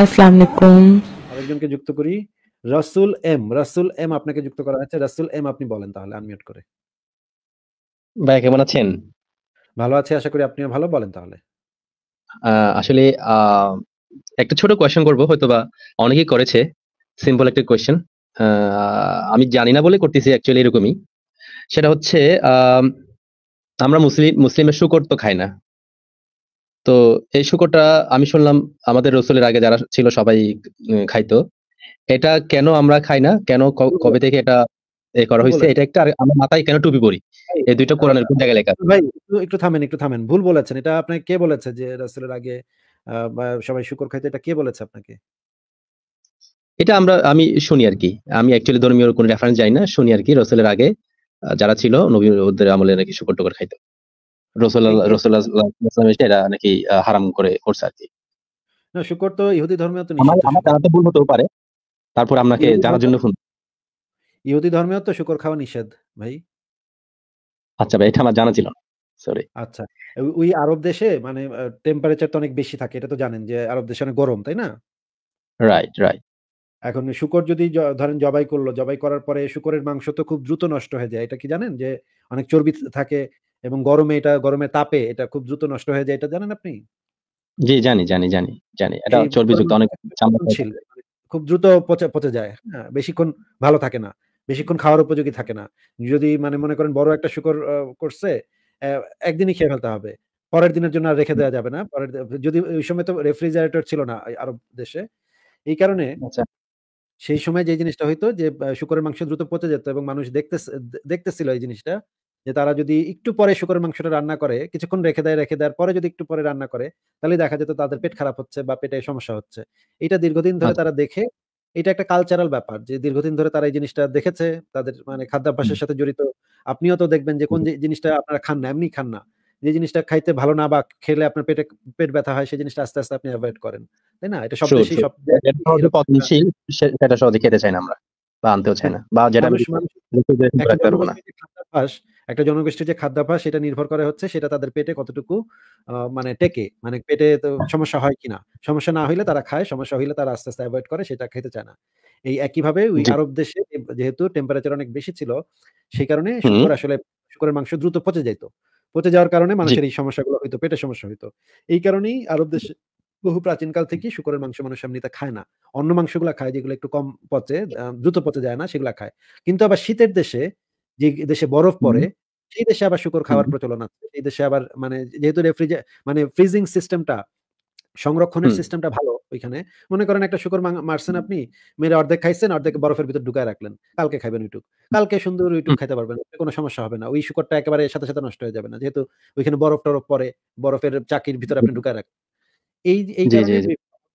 আসসালামু আলাইকুম আরেকজনকে যুক্ত করি এম এম আপনাকে যুক্ত করা হয়েছে এম আপনি বলেন তাহলে আনমিউট করে ভাই কেমন আছেন ভালো আশা করি আপনিও ভালো বলেন তাহলে আসলে একটা ছোট কোয়েশ্চেন করব হয়তোবা অনেকেই করেছে সিম্পল একটা কোয়েশ্চেন আমি জানি না বলে করতেছি অ্যাকচুয়ালি এরকমই সেটা হচ্ছে আমরা মুসলিম মুসলিমের শুকর তো খাই না তো এই শুকরটা আমি শুনলাম আমাদের রসুলের আগে যারা ছিল সবাই খাইতো এটা কেন আমরা খাই না কেন কবে থেকে এটা এ করা হয়েছে এটা একটা আমরা মাথায় কেন টুপি পরি এই দুইটা কোরআনের কোন জায়গায় লেখা ভাই একটু থামেন একটু থামেন ভুল বলেছেন এটা আপনাকে কে বলেছে যে রাসূলের আগে সবাই শুকর খাইতে এটা কে বলেছে আপনাকে এটা আমরা আমি শুনি আর কি আমি অ্যাকচুয়ালি ধর্মীয় কোনো রেফারেন্স জানি না শুনি আর কি রসুলের আগে যারা ছিল নবী ওদের আমলে নাকি শুকর টুকর খাইতো ইহুদি ধর্মেও তো শুকর খাওয়া নিষেধ ভাই আচ্ছা আচ্ছা। ওই আরব দেশে মানে টেম্পারেচার তো অনেক বেশি থাকে এটা তো জানেন যে আরব দেশে অনেক গরম তাই না এখন শুকর যদি ধরেন জবাই করলো জবাই করার পরে শুকরের মাংস তো খুব দ্রুত নষ্ট হয়ে যায় এটা কি জানেন যে অনেক চর্বি থাকে এবং গরমে এটা গরমে তাপে এটা খুব দ্রুত নষ্ট হয়ে যায় এটা জানেন আপনি জি জানি জানি জানি জানি এটা চর্বিযুক্ত অনেক মানে খুব দ্রুত পচে পচে যায় হ্যাঁ বেশিক্ষণ ভালো থাকে না বেশিক্ষণ খাওয়ার উপযোগী থাকে না যদি মানে মনে করেন বড় একটা শুকর করছে একদিনই খেয়ে ফেলতে হবে পরের দিনের জন্য আর রেখে দেওয়া যাবে না পরের যদি ওই সময় তো রেফ্রিজারেটর ছিল না আরব দেশে এই কারণে আচ্ছা। সেই সময় যে জিনিসটা হইতো যে শুকরের মাংস দ্রুত পচে যেত এবং মানুষ দেখতে দেখতেছিল এই জিনিসটা যে তারা যদি একটু পরে শুকরের মাংসটা রান্না করে কিছুক্ষণ রেখে দেয় রেখে দেওয়ার পরে যদি একটু পরে রান্না করে তাহলে দেখা যেত তাদের পেট খারাপ হচ্ছে বা পেটে সমস্যা হচ্ছে এটা দীর্ঘদিন ধরে আচ্ছা। তারা দেখে এটা একটা কালচারাল ব্যাপার যে দীর্ঘদিন ধরে তারা এই জিনিসটা দেখেছে তাদের মানে খাদ্যাভ্যাসের সাথে জড়িত আপনিও তো দেখবেন যে কোন জিনিসটা আপনারা খান না এমনি খান না যে জিনিসটা খাইতে ভালো না বা খেলে আপনার পেটে পেট ব্যথা হয় সেই জিনিসটা আস্তে আস্তে আপনি অ্যাভয়েড করেন তাই না এটা সবচেয়ে দেশে সব সেটা সহজে খেতে চাই না আমরা বা আনতেও চাই হ্যাঁ, না বা যেটা একটা জনগোষ্ঠীর যে খাদ্যাভ্যাস সেটা নির্ভর করে হচ্ছে সেটা তাদের পেটে কতটুকু মানে টেকে মানে পেটে হ্যাঁ। সমস্যা হয় কিনা সমস্যা না হইলে তারা খায় সমস্যা হইলে তারা আস্তে আস্তে অ্যাভয়েড করে সেটা খেতে চায় না এই একইভাবে ওই আরব দেশে যেহেতু টেম্পারেচার অনেক বেশি ছিল সেই কারণে শুকর আসলে শুকরের মাংস দ্রুত পচে যাইতো পচে যাওয়ার কারণে মানুষের এই সমস্যাগুলো হইতো পেটের সমস্যা হইতো এই কারণেই আরব দেশে বহু প্রাচীনকাল থেকে শুকরের মাংস মানুষ এমনিতে খায় না অন্য মাংসগুলো খায় যেগুলো একটু কম পচে দ্রুত পচে যায় না সেগুলা খায় কিন্তু আবার শীতের দেশে যে দেশে বরফ পড়ে সেই দেশে আবার শুকর খাওয়ার প্রচলন আছে সেই দেশে আবার মানে যেহেতু মানে ফ্রিজিং সিস্টেমটা সংরক্ষণের সিস্টেমটা ভালো ওইখানে মনে করেন একটা শুকর মারছেন আপনি মেরে অর্ধেক খাইছেন অর্ধেক বরফের ভিতর ঢুকায় রাখলেন কালকে খাবেন ওইটুক কালকে সুন্দর ওইটুক খাইতে পারবেন কোনো সমস্যা হবে না ওই শুকরটা একেবারে সাথে সাথে নষ্ট হয়ে যাবে না যেহেতু ওইখানে বরফ টরফ পরে বরফের চাকির ভিতরে আপনি ঢুকায় রাখেন এই এই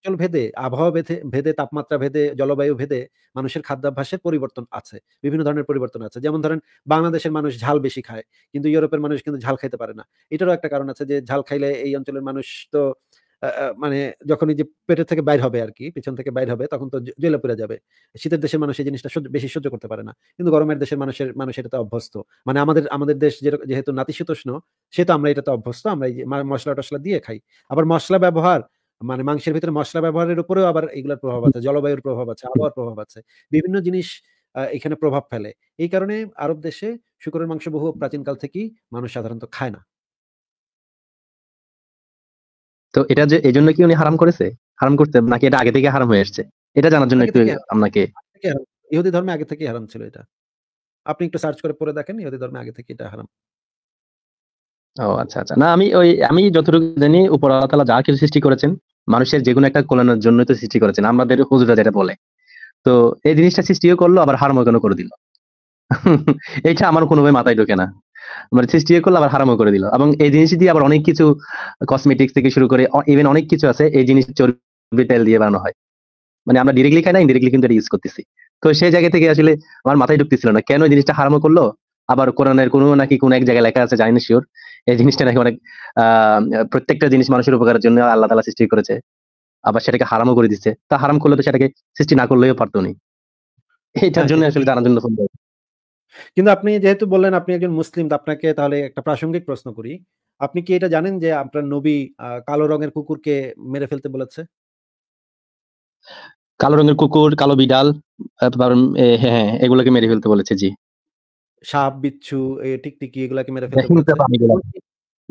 অঞ্চল ভেদে আবহাওয়া ভেদে ভেদে তাপমাত্রা ভেদে জলবায়ু ভেদে মানুষের খাদ্যাভ্যাসের পরিবর্তন আছে বিভিন্ন ধরনের পরিবর্তন আছে যেমন ধরেন বাংলাদেশের মানুষ ঝাল বেশি খায় কিন্তু ইউরোপের মানুষ কিন্তু ঝাল খাইতে পারে না এটারও একটা কারণ আছে যে ঝাল খাইলে এই অঞ্চলের মানুষ তো মানে যখন এই যে পেটের থেকে বাইর হবে আর কি পিছন থেকে বাইর হবে তখন তো জেলে পড়ে যাবে শীতের দেশের মানুষ এই জিনিসটা বেশি সহ্য করতে পারে না কিন্তু গরমের দেশের মানুষের মানুষ এটাতে অভ্যস্ত মানে আমাদের আমাদের দেশ যেহেতু নাতিশীতোষ্ণ সে তো আমরা এটাতে অভ্যস্ত আমরা এই মশলা টসলা দিয়ে খাই আবার মশলা ব্যবহার মানে মাংসের ভিতরে মশলা ব্যবহারের উপরেও আবার এগুলোর প্রভাব আছে জলবায়ুর প্রভাব আছে আবহাওয়ার প্রভাব আছে বিভিন্ন জিনিস এখানে প্রভাব ফেলে এই কারণে আরব দেশে শুকরের মাংস বহু প্রাচীনকাল থেকেই মানুষ সাধারণত খায় না তো এটা যে এই জন্য কি উনি হারাম করেছে হারাম করতে নাকি এটা আগে থেকে হারাম হয়ে আসছে এটা জানার জন্য একটু আপনাকে ইহুদি ধর্মে আগে থেকে হারাম ছিল এটা আপনি একটু সার্চ করে পড়ে দেখেন ইহুদি ধর্মে আগে থেকে এটা হারাম ও আচ্ছা আচ্ছা না আমি ওই আমি যতটুকু জানি উপর আল্লাহ তাআলা যা কিছু সৃষ্টি করেছেন মানুষের যে কোনো একটা কল্যাণের জন্য তো সৃষ্টি করেছেন আমাদের হুজুরা যেটা বলে তো এই জিনিসটা সৃষ্টিও করলো আবার হারম কেন করে দিল এটা আমার কোনোভাবে মাথায় ঢোকে না মানে সৃষ্টিও করলো আবার হারামও করে দিল এবং এই জিনিস দিয়ে আবার অনেক কিছু কসমেটিক্স থেকে শুরু করে ইভেন অনেক কিছু আছে এই জিনিস চর্বি তেল দিয়ে বানানো হয় মানে আমরা ডিরেক্টলি খাই না ইনডিরেক্টলি কিন্তু এটা ইউজ করতেছি তো সেই জায়গা থেকে আসলে আমার মাথায় ঢুকতেছিল না কেন এই জিনিসটা হারামও করলো আবার কোরআনের কোনো নাকি কোনো এক জায়গায় লেখা আছে জানি শিওর এই জিনিসটা নাকি অনেক প্রত্যেকটা জিনিস মানুষের উপকারের জন্য আল্লাহ তালা সৃষ্টি করেছে আবার সেটাকে হারামও করে দিচ্ছে তা হারাম করলে তো সেটাকে সৃষ্টি না করলেও পারতো নি এটার জন্য আসলে জানার জন্য ফোন কিন্তু আপনি যেহেতু বললেন আপনি একজন মুসলিম আপনাকে তাহলে একটা প্রাসঙ্গিক প্রশ্ন করি আপনি কি এটা জানেন যে আপনার নবী কালো রঙের কুকুরকে মেরে ফেলতে বলেছে কালো রঙের কুকুর কালো বিড়াল হ্যাঁ, হ্যাঁ এগুলোকে মেরে ফেলতে বলেছে জি সাপ বিচ্ছু টিকটিকি এগুলাকে মেরে ফেলতে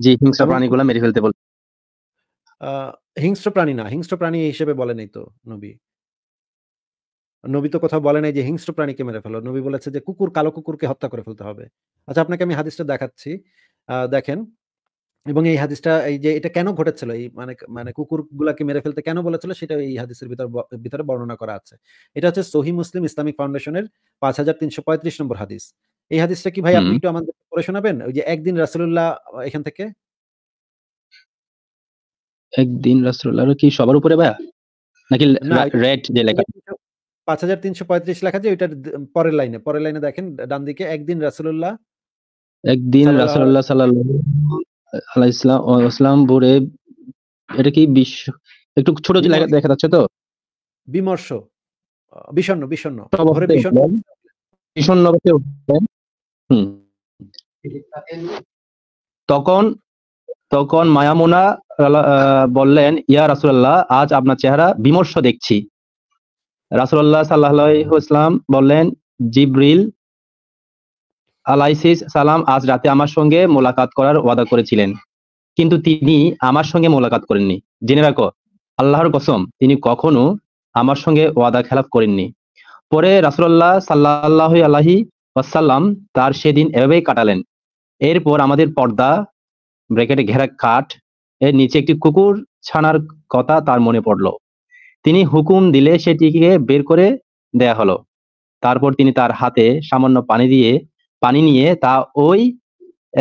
জি হিংস্র মেরে ফেলতে বলে হিংস্র প্রাণী না হিংস্র প্রাণী হিসেবে বলে নাই তো নবী নবী তো কোথাও বলে নাই যে হিংস্র প্রাণীকে মেরে ফেলো নবী বলেছে যে কুকুর কালো কুকুরকে হত্যা করে ফেলতে হবে আচ্ছা আপনাকে আমি হাদিসটা দেখাচ্ছি দেখেন এবং এই হাদিসটা এই যে এটা কেন ঘটেছিল এই মানে মানে কুকুর গুলাকে মেরে ফেলতে কেন বলেছিল সেটা এই হাদিসের ভিতরে ভিতরে বর্ণনা করা আছে এটা হচ্ছে সহি মুসলিম ইসলামিক ফাউন্ডেশনের পাঁচ হাজার তিনশো পঁয়ত্রিশ নম্বর হাদিস এই হাদিসটা কি ভাই আপনি একটু আমাদের পড়ে শোনাবেন ওই যে একদিন রাসূলুল্লাহ এখান থেকে একদিন রাসূলুল্লাহ কি সবার উপরে ভাই নাকি রেড যে লেখা পাঁচ লেখা ওইটার পরের লাইনে পরের লাইনে দেখেন ডান দিকে একদিন রাসূলুল্লাহ একদিন রাসূলুল্লাহ সাল্লাল্লাহু আলাইহি এটা কি বিশ্ব একটু ছোট লেখা দেখা যাচ্ছে তো বিমর্ষ বিষণ্ণ বিষণ্ণ বিষণ্ণ বিষণ্ণ তখন তখন মায়ামুনা বললেন ইয়া রাসুল্লাহ আজ আপনার চেহারা বিমর্ষ দেখছি রাসুল্লাহ সাল্লাহ বললেন জিব্রিল আলাইসিস সালাম আজ রাতে আমার সঙ্গে মোলাকাত করার ওয়াদা করেছিলেন কিন্তু তিনি আমার সঙ্গে মোলাকাত করেননি জেনে রাখো আল্লাহর কসম তিনি কখনো আমার সঙ্গে ওয়াদা খেলাফ করেননি পরে রাসুল্লাহ সাল্লাহ আল্লাহি ওয়াসাল্লাম তার সেদিন এভাবেই কাটালেন এরপর আমাদের পর্দা ব্রেকেটে ঘেরা কাঠ এর নিচে একটি কুকুর ছানার কথা তার মনে পড়ল তিনি হুকুম দিলে সেটিকে বের করে দেয়া হলো তারপর তিনি তার হাতে সামান্য পানি দিয়ে পানি নিয়ে তা ওই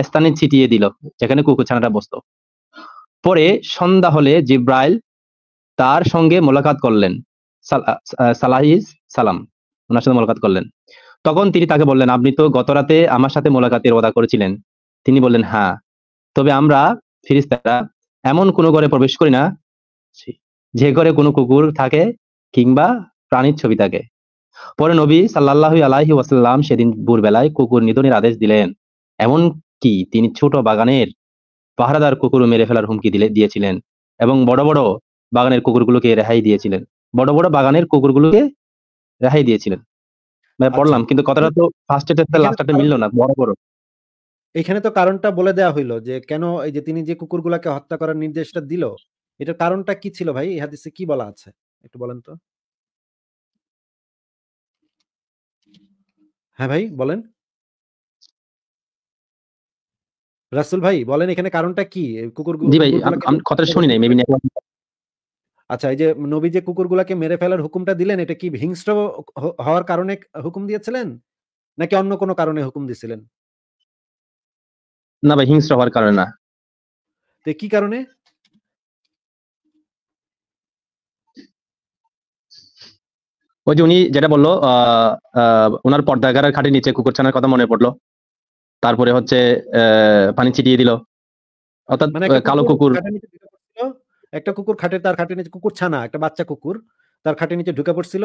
স্থানে ছিটিয়ে দিল যেখানে কুকুর ছানাটা বসত পরে সন্ধ্যা হলে জিব্রাইল তার সঙ্গে মোলাকাত করলেন সালাহিজ সালাম ওনার সাথে মোলাকাত করলেন তখন তিনি তাকে বললেন আপনি তো গত রাতে আমার সাথে মোলাকাতের ওদা করেছিলেন তিনি বললেন হ্যাঁ তবে আমরা ফিরিস্তারা এমন কোনো ঘরে প্রবেশ করি না যে ঘরে কোনো কুকুর থাকে কিংবা প্রাণীর ছবি থাকে পরে নবী সাল্লাহ আলাহি ওয়াসাল্লাম সেদিন ভোরবেলায় কুকুর নিধনের আদেশ দিলেন এমন কি তিনি ছোট বাগানের পাহারাদার কুকুর মেরে ফেলার হুমকি দিলে দিয়েছিলেন এবং বড় বড় বাগানের কুকুরগুলোকে রেহাই দিয়েছিলেন বড় বড় বাগানের কুকুরগুলোকে রেহাই দিয়েছিলেন পড়লাম মানে আচ্ছা। কিন্তু কথাটা তো টেস্টে মিললো না বড় বড় এখানে তো কারণটা বলে হইলো যে কেন এই যে তিনি যে কুকুরগুলাকে হত্যা করার নির্দেশটা দিল এটার কারণটা কি ছিল ভাই কি বলা আছে একটু বলেন তো হ্যাঁ ভাই বলেন রাসুল ভাই বলেন এখানে কারণটা কি কুকুর জি ভাই আমি কথা শুনি নাই মেবি আচ্ছা এই যে নবী যে কুকুরগুলাকে মেরে ফেলার হুকুমটা দিলেন এটা কি হিংস্র হওয়ার কারণে হুকুম দিয়েছিলেন নাকি অন্য কোনো কারণে হুকুম দিছিলেন না ভাই হিংস্র হওয়ার কারণে না তো কি কারণে ওই যে উনি যেটা বললো আহ ওনার পর্দাগারের খাটের নিচে কুকুর ছানার কথা মনে পড়লো তারপরে হচ্ছে আহ পানি ছিটিয়ে দিল অর্থাৎ মানে কালো কুকুর একটা কুকুর খাটে তার খাটের নিচে কুকুর ছানা একটা বাচ্চা কুকুর তার খাটের নিচে ঢুকে পড়ছিল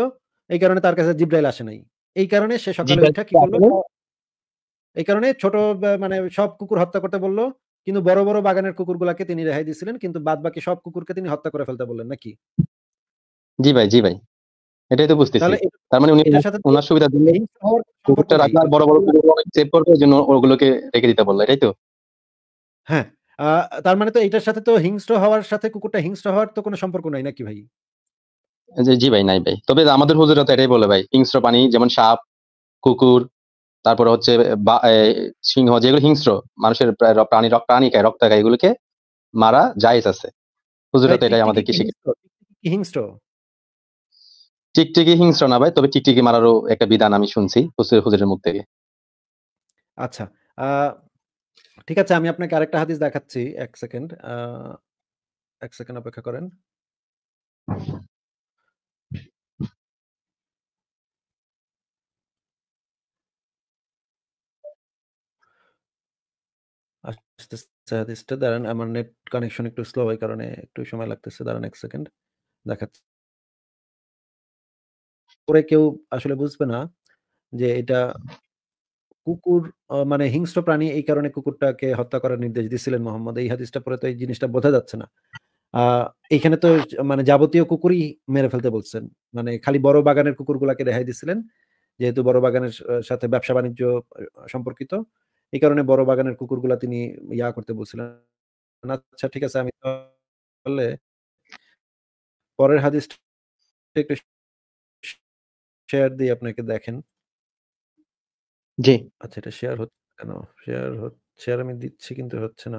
এই কারণে তার কাছে জিব্রাইল আসে নাই এই কারণে সে সকালে কি করলো এই কারণে ছোট মানে সব কুকুর হত্যা করতে বললো কিন্তু বড় বড় বাগানের কুকুরগুলাকে তিনি রেহাই দিয়েছিলেন কিন্তু বাদ বাকি সব কুকুরকে তিনি হত্যা করে ফেলতে বললেন নাকি জি ভাই জি ভাই এটাই তো বুঝতেছি তার মানে উনি ওনার সুবিধার জন্য কুকুরটা রাখার বড় বড় কুকুর সেভ করার জন্য ওগুলোকে রেখে দিতে বললো এটাই তো হ্যাঁ তার মানে তো এটার সাথে তো হিংস্র হওয়ার সাথে কুকুরটা হিংস্র হওয়ার তো কোনো সম্পর্ক নাই নাকি ভাই জি ভাই নাই ভাই তবে আমাদের হুজুরা তো এটাই বলে ভাই হিংস্র প্রাণী যেমন সাপ কুকুর তারপরে হচ্ছে সিংহ যেগুলো হিংস্র মানুষের প্রাণী প্রাণী খায় রক্ত খায় এগুলোকে মারা জায়েজ আছে হুজুরা তো এটাই আমাদের শিখে হিংস্র টিকটিকি হিংস্র না ভাই তবে টিকটিকি মারারও একটা বিধান আমি শুনছি হুজুরের মুখ থেকে আচ্ছা আহ ঠিক আছে আমি আপনাকে আরেকটা হাদিস দেখাচ্ছি এক সেকেন্ড এক সেকেন্ড অপেক্ষা করেন হাদিসটা দাঁড়ান আমার নেট কানেকশন একটু স্লো হয় কারণে একটু সময় লাগতেছে দাঁড়ান এক সেকেন্ড দেখাচ্ছি পরে কেউ আসলে বুঝবে না যে এটা কুকুর মানে হিংস্র প্রাণী এই কারণে কুকুরটাকে হত্যা করার নির্দেশ দিয়েছিলেন মোহাম্মদ এই হাদিসটা পরে তো এই জিনিসটা বোঝা যাচ্ছে না আহ এখানে তো মানে যাবতীয় কুকুরই মেরে ফেলতে বলছেন মানে খালি বড় বাগানের কুকুরগুলাকে রেহাই দিছিলেন যেহেতু বড় বাগানের সাথে ব্যবসা বাণিজ্য সম্পর্কিত এই কারণে বড় বাগানের কুকুরগুলা তিনি ইয়া করতে বলছিলেন আচ্ছা ঠিক আছে আমি বললে পরের হাদিস একটু শেয়ার দিয়ে আপনাকে দেখেন জি। আচ্ছা এটা শেয়ার হচ্ছে কেন? শেয়ার হচ্ছে শেয়ার আমি দিচ্ছি কিন্তু হচ্ছে না।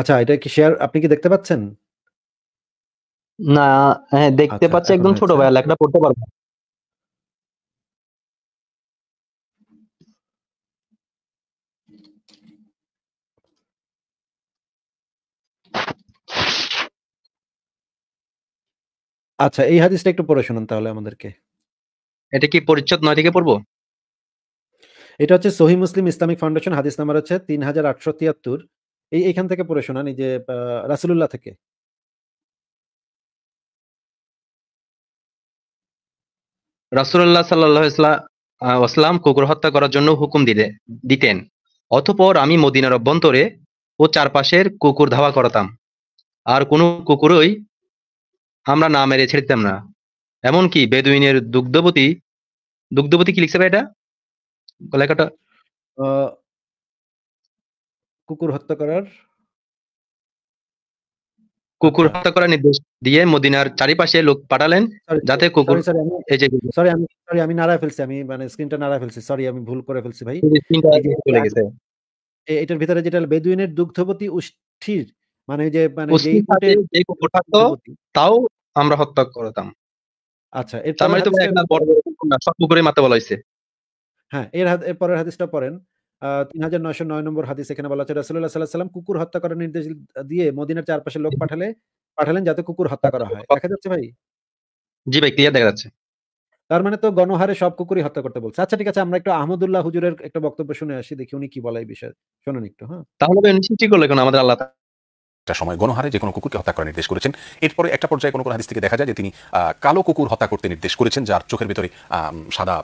আচ্ছা এটা কি শেয়ার আপনি কি দেখতে পাচ্ছেন? না, হ্যাঁ দেখতে আচ্ছা, পাচ্ছি একদম ছোট ভাই লেখাটা পড়তে পারবো আচ্ছা এই হাদিসটা একটু পড়ে শুনুন তাহলে আমাদেরকে এটা কি পরিচ্ছদ নয় থেকে পড়ব এটা হচ্ছে সহি মুসলিম ইসলামিক ফাউন্ডেশন হাদিস নাম্বার হচ্ছে তিন হাজার আটশো তিয়াত্তর এই এখান থেকে পড়ে শোনান এই যে রাসুলুল্লাহ থেকে রাসুল্লাহ সাল্লাহ আসলাম কুকুর হত্যা করার জন্য হুকুম দিলে দিতেন অতপর আমি মদিনার অভ্যন্তরে ও চারপাশের কুকুর ধাওয়া করাতাম আর কোনো কুকুরই আমরা না মেরে ছেড়ে দিতাম না এমনকি বেদুইনের দুগ্ধবতী দুগ্ধবতী কি লিখছে ভাই এটা লেখাটা কুকুর হত্যা করার কুকুর হত্যা করার নির্দেশ দিয়ে মদিনার চারিপাশে লোক পাঠালেন যাতে কুকুর সরি আমি সরি আমি নাড়া ফেলছি আমি মানে স্ক্রিনটা নাড়া ফেলছি সরি আমি ভুল করে ফেলছি ভাই এটার ভিতরে যেটা বেদুইনের দুগ্ধবতী উষ্ঠির মানে যে মানে তাও আমরা হত্যা করতাম আচ্ছা এর মানে তো একটা বড় সব উপরে মাথা বলা হয়েছে হ্যাঁ এর এর পরের হাদিসটা পড়েন তিন হাজার নয়শো নয় নম্বর হাদিস এখানে বলা হচ্ছে রাসুল্লাহ সাল্লাহ সাল্লাম কুকুর হত্যা করার নির্দেশ দিয়ে মদিনার চারপাশে লোক পাঠালে পাঠালেন যাতে কুকুর হত্যা করা হয় দেখা যাচ্ছে ভাই জি ভাই ক্লিয়ার দেখা যাচ্ছে তার মানে তো গণহারে সব কুকুরই হত্যা করতে বলছে আচ্ছা ঠিক আছে আমরা একটু আহমদুল্লাহ হুজুরের একটা বক্তব্য শুনে আসি দেখি উনি কি বলে এই বিষয়ে শুনুন একটু হ্যাঁ তাহলে সৃষ্টি করলে কেন আমাদের আল্লাহ একটা সময় গণহারে যে কোনো কুকুরকে হত্যা করার নির্দেশ করেছেন এরপরে একটা পর্যায়ে কোনো কোনো হাদিস থেকে দেখা যায় যে তিনি কালো কুকুর হত্যা করতে নির্দেশ করেছেন যার চোখের ভিতরে সাদা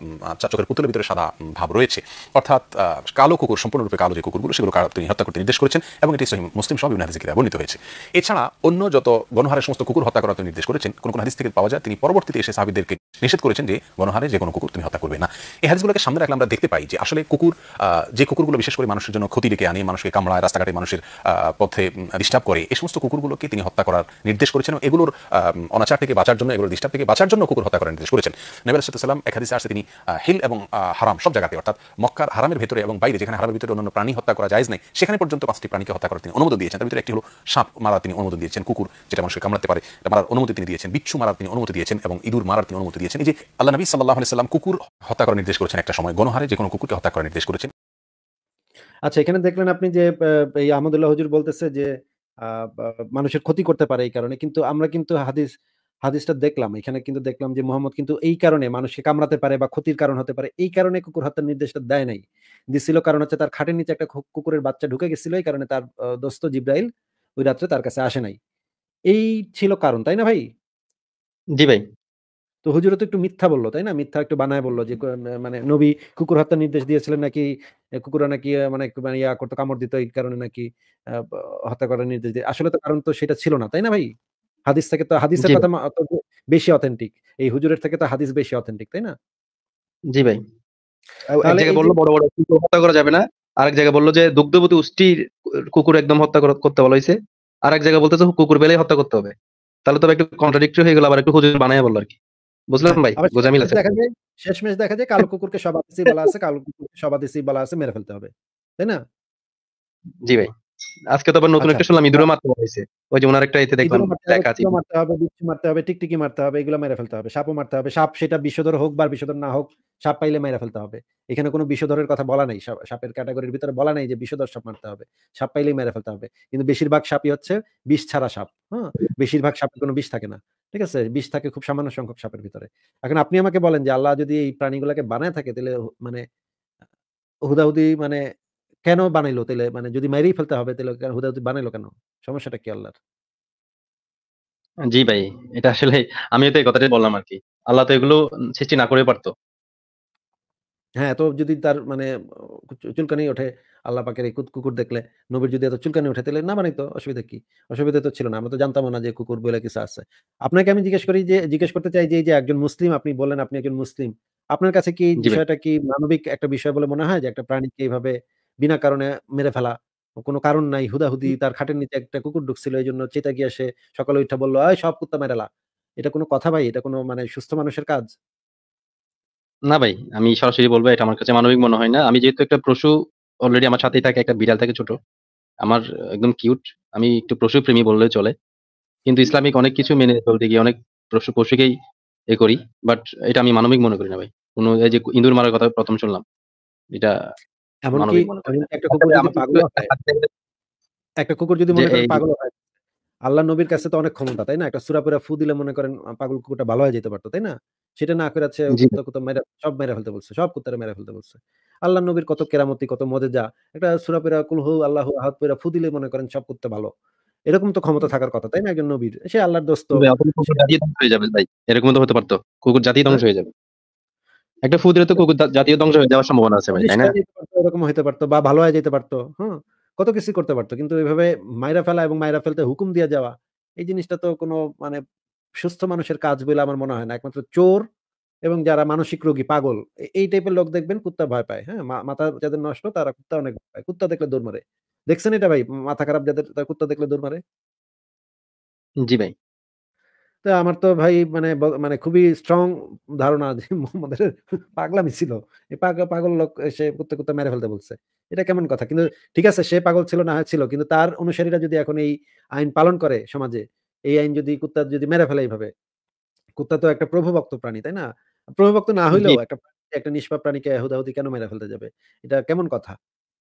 চোখের পুতুলের ভিতরে সাদা ভাব রয়েছে অর্থাৎ কালো কুকুর সম্পূর্ণরূপে কালো যে কুকুরগুলো সেগুলো তিনি হত্যা করতে নির্দেশ করেছেন এবং এটি সহি মুসলিম সব বিভিন্ন থেকে বর্ণিত হয়েছে এছাড়া অন্য যত গণহারের সমস্ত কুকুর হত্যা করার নির্দেশ করেছেন কোনো কোনো হাদিস থেকে পাওয়া যায় তিনি পরবর্তীতে এসে সাবিদেরকে নিষেধ করেছেন যে গণহারে যে কোনো কুকুর তুমি হত্যা করবে না এই হাজগুলোকে সামনে রাখলে আমরা দেখতে পাই যে আসলে কুকুর যে কুকুরগুলো বিশেষ করে মানুষের জন্য ক্ষতি ডেকে আনে মানুষকে কামড়ায় রাস্তাঘাটে মানুষের পথে ডিস্টার্ব করে এই সমস্ত কুকুরগুলোকে তিনি হত্যা করার নির্দেশ করেছেন এগুলোর অনাচার থেকে বাঁচার জন্য এগুলোর ডিস্টার্ব থেকে বাঁচার জন্য কুকুর হত্যা করার নির্দেশ করেছেন নবী সাল্লাম এক হাদিসে আসে তিনি হিল এবং হারাম সব জায়গাতে অর্থাৎ মক্কার হারামের ভেতরে এবং বাইরে যেখানে হারামের ভিতরে অন্য প্রাণী হত্যা করা যায় নাই সেখানে পর্যন্ত পাঁচটি প্রাণীকে হত্যা করার তিনি অনুমোদন দিয়েছেন তার ভিতরে একটি হলো সাপ মারা তিনি অনুমোদন দিয়েছেন কুকুর যেটা মানুষকে কামড়াতে পারে মারার অনুমতি তিনি দিয়েছেন বিচ্ছু মারার তিনি অনুমতি দিয়েছেন এবং ইঁদুর মারার তিনি অনুমতি গুরুত্ব দিয়েছেন এই যে আল্লাহ নবী সাল্লাহ সাল্লাম কুকুর হত্যা করার নির্দেশ করেছেন একটা সময় গণহারে যে কোনো কুকুরকে হত্যা করার নির্দেশ করেছেন আচ্ছা এখানে দেখলেন আপনি যে এই আহমদুল্লাহ হজুর বলতেছে যে মানুষের ক্ষতি করতে পারে এই কারণে কিন্তু আমরা কিন্তু হাদিস হাদিসটা দেখলাম এখানে কিন্তু দেখলাম যে মোহাম্মদ কিন্তু এই কারণে মানুষকে কামড়াতে পারে বা ক্ষতির কারণ হতে পারে এই কারণে কুকুর হত্যার নির্দেশটা দেয় নাই দিছিল কারণ হচ্ছে তার খাটের নিচে একটা কুকুরের বাচ্চা ঢুকে গেছিল এই কারণে তার দোস্ত জিব্রাইল ওই রাত্রে তার কাছে আসে নাই এই ছিল কারণ তাই না ভাই জি ভাই তো হুজুর তো একটু মিথ্যা বললো তাই না মিথ্যা একটু বানায় বললো যে মানে নবী কুকুর হত্যার নির্দেশ দিয়েছিলেন নাকি কুকুর নাকি মানে মানে ইয়া করতো কামড় দিত এই কারণে নাকি হত্যা করার নির্দেশ দিয়ে আসলে তো কারণ তো সেটা ছিল না তাই না ভাই হাদিস থেকে তো হাদিসের কথা বেশি অথেন্টিক এই হুজুরের থেকে তো হাদিস বেশি অথেন্টিক তাই না জি ভাই এক জায়গায় বললো বড় বড় কুকুর হত্যা করা যাবে না আরেক জায়গায় বললো যে দুগ্ধবতী উষ্টির কুকুর একদম হত্যা করতে বলা হয়েছে আরেক জায়গায় বলতেছে কুকুর বেলায় হত্যা করতে হবে তাহলে তবে একটু কন্ট্রাডিক্টরি হয়ে গেল আবার একটু হুজুর বানায় বললো আর কি বুঝলাম ভাই গোজামিল আছে দেখা যায় দেখা যায় কালো কুকুরকে বলা আছে কালো কুকুরকে বলা আছে মেরে ফেলতে হবে তাই না জি ভাই আজকে তো আবার নতুন আচ্ছা। একটা শুনলাম ইঁদুরও মারতে হয়েছে ওই যে ওনার একটা এতে লেখা আছে মারতে হবে বিচ্ছু মারতে হবে টিকটিকি মারতে হবে এগুলো মেরে ফেলতে হবে সাপও মারতে হবে সাপ সেটা বিষধর হোক বা বিষধর না হোক সাপ পাইলে মেরে ফেলতে হবে এখানে কোনো বিষধরের কথা বলা নাই সাপের ক্যাটাগরির ভিতরে বলা নাই যে বিষধর সাপ মারতে হবে সাপ পাইলেই মেরে ফেলতে হবে কিন্তু বেশিরভাগ সাপই হচ্ছে বিষ ছাড়া সাপ হ্যাঁ বেশিরভাগ সাপের কোনো বিষ থাকে না ঠিক আছে বিষ থাকে খুব সামান্য সংখ্যক সাপের ভিতরে এখন আপনি আমাকে বলেন যে আল্লাহ যদি এই প্রাণীগুলোকে বানায় থাকে তাহলে মানে হুদাহুদি মানে কেন বানাইলো তাহলে মানে যদি মেরেই ফেলতে হবে তাহলে হুদাহুদি বানাইলো কেন সমস্যাটা কি আল্লাহর জি ভাই এটা আসলে আমিও তো এই কথাটাই বললাম আর কি আল্লাহ তো এগুলো সৃষ্টি না করে পারতো হ্যাঁ এত যদি তার মানে চুলকানি ওঠে আল্লাহ পাকের এই কুকুর দেখলে নবীর যদি এত চুলকানি ওঠে তাহলে না মানে তো অসুবিধা কি অসুবিধা তো ছিল না আমরা তো জানতাম না যে কুকুর বলে কিছু আছে আপনাকে আমি জিজ্ঞেস করি যে জিজ্ঞেস করতে চাই যে একজন মুসলিম আপনি বললেন আপনি একজন মুসলিম আপনার কাছে কি বিষয়টা কি মানবিক একটা বিষয় বলে মনে হয় যে একটা প্রাণীকে এইভাবে বিনা কারণে মেরে ফেলা কোনো কারণ নাই হুদাহুদি তার খাটের নিচে একটা কুকুর ঢুকছিল এই জন্য চেতা গিয়ে সে সকালে উঠে বললো সব কুত্তা মেরেলা এটা কোনো কথা ভাই এটা কোনো মানে সুস্থ মানুষের কাজ না ভাই আমি সরাসরি বলবো এটা আমার কাছে মানবিক মনে হয় না আমি যেহেতু একটা পশু অলরেডি আমার সাথেই থাকে একটা বিড়াল থাকে ছোট আমার একদম কিউট আমি একটু পশু প্রেমী বললে চলে কিন্তু ইসলামিক অনেক কিছু মেনে চলতে গিয়ে অনেক পশু পশুকেই এ করি বাট এটা আমি মানবিক মনে করি না ভাই কোনো এই যে ইঁদুর মারার কথা প্রথম শুনলাম এটা একটা কুকুর যদি একটা কুকুর যদি মনে করে পাগল হয় আল্লাহ নবীর কাছে তো অনেক ক্ষমতা তাই না একটা সুরাপুরা ফু দিলে মনে করেন পাগল কুকুরটা ভালো হয়ে যেতে পারতো তাই না সেটা না করে সব মেরে ফেলতে বলছে সব কুত্তারে মেরে ফেলতে বলছে আল্লাহ নবীর কত কেরামতি কত যা একটা সুরাপুরা কুল হু আল্লাহ আহাত পেরা ফু দিলে মনে করেন সব কুত্তা ভালো এরকম তো ক্ষমতা থাকার কথা তাই না একজন নবীর সে আল্লাহর দোস্ত এরকম তো হতে পারতো কুকুর জাতি ধ্বংস হয়ে যাবে একটা ফু দিলে তো হ্যাঁ। কুকুর জাতীয় ধ্বংস হয়ে যাওয়ার সম্ভাবনা আছে ভাই তাই না এরকম হতে পারতো বা ভালো হয়ে যেতে পারতো হ্যাঁ কত কিছু করতে পারতো কিন্তু এভাবে মাইরা ফেলা এবং মাইরা ফেলতে হুকুম দিয়ে যাওয়া এই জিনিসটা তো কোনো মানে সুস্থ মানুষের কাজ বলে আমার মনে হয় না একমাত্র চোর এবং যারা মানসিক রোগী পাগল এই টাইপের লোক দেখবেন কুত্তা ভয় পায় হ্যাঁ মাথা যাদের নষ্ট তারা কুত্তা অনেক পায় কুত্তা দেখলে দৌড় মারে দেখছেন এটা ভাই মাথা খারাপ যাদের কুত্তা দেখলে দৌড় মারে জি ভাই তো আমার তো ভাই মানে মানে খুবই স্ট্রং ধারণা যে মোহাম্মদের পাগলামি ছিল এই পাগল লোক সে করতে করতে মেরে ফেলতে বলছে এটা কেমন কথা কিন্তু ঠিক আছে সে পাগল ছিল না ছিল কিন্তু তার অনুসারীরা যদি এখন এই আইন পালন করে সমাজে এই আইন যদি কুত্তা যদি মেরে ফেলে এইভাবে কুত্তা তো একটা প্রভুভক্ত প্রাণী তাই না প্রভুভক্ত না হইলেও একটা একটা নিষ্পাপ প্রাণীকে হুদাহুদি কেন মেরে ফেলতে যাবে এটা কেমন কথা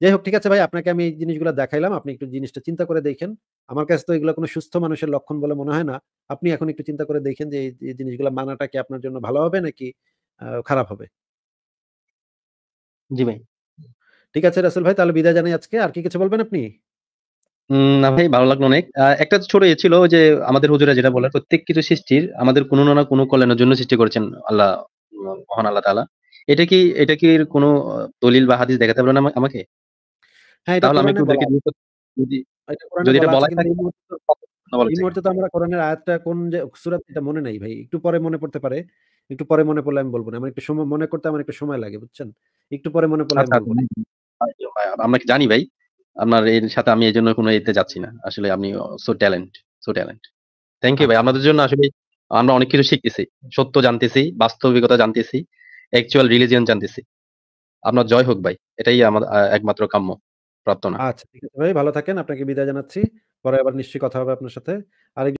যাই হোক ঠিক আছে ভাই আপনাকে আমি এই জিনিসগুলো দেখাইলাম আপনি একটু জিনিসটা চিন্তা করে দেখেন আমার কাছে তো এগুলো কোনো সুস্থ মানুষের লক্ষণ বলে মনে হয় না আপনি এখন একটু চিন্তা করে দেখেন যে এই জিনিসগুলো মানাটা কি আপনার জন্য ভালো হবে নাকি খারাপ হবে জি ভাই ঠিক আছে রাসেল ভাই তাহলে বিদায় জানাই আজকে আর কি কিছু বলবেন আপনি না ভাই ভালো লাগলো অনেক একটা ছোট ইয়ে ছিল যে আমাদের হুজুরা যেটা বলে প্রত্যেক কিছু সৃষ্টির আমাদের কোনো না কোনো কল্যাণের জন্য সৃষ্টি করেছেন আল্লাহ মহান আল্লাহ তাআলা এটা কি এটা কি কোনো দলিল বা হাদিস দেখাতে পারবেন আমাকে হ্যাঁ এটা আমি এই মুহূর্তে তো আমরা কোরআনের আয়াতটা কোন যে সূরা এটা মনে নাই ভাই একটু পরে মনে পড়তে পারে একটু পরে মনে পড়লে আমি বলবো না আমার একটু সময় মনে করতে আমার একটু সময় লাগে বুঝছেন একটু পরে মনে পড়লে আচ্ছা, আচ্ছা। আমরা জানি ভাই আপনার এর সাথে আমি এই জন্য কোনো এতে যাচ্ছি না আসলে আপনি so talent so talent thank you ভাই আপনাদের আচ্ছা। জন্য আসলে আমরা অনেক কিছু শিখতেছি সত্য জানতেছি বাস্তবিকতা জানতেছি অ্যাকচুয়াল রিলিজিয়ন জানতেছি আপনার জয় হোক ভাই এটাই আমার একমাত্র কাম্য প্রার্থনা আচ্ছা ঠিক আছে ভাই ভালো থাকেন আপনাকে বিদায় জানাচ্ছি পরে আবার নিশ্চয়ই কথা হবে আপনার সাথে আরেক